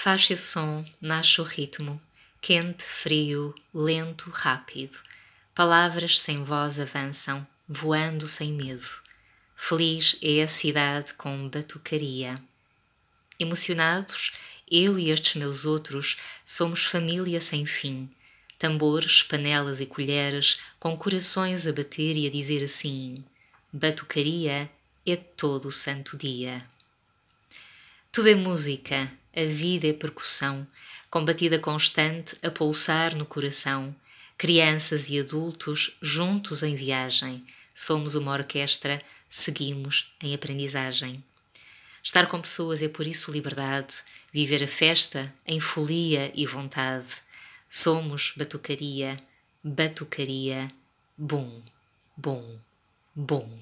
Faz-se o som, nasce o ritmo. Quente, frio, lento, rápido. Palavras sem voz avançam, voando sem medo. Feliz é a cidade com batucaria. Emocionados, eu e estes meus outros somos família sem fim. Tambores, panelas e colheres, com corações a bater e a dizer assim: Batucaria é todo o santo dia. Tudo é música, a vida é percussão, combatida constante a pulsar no coração. Crianças e adultos juntos em viagem. Somos uma orquestra, seguimos em aprendizagem. Estar com pessoas é por isso liberdade, viver a festa em folia e vontade. Somos batucaria, batucaria, bom, bom, bom.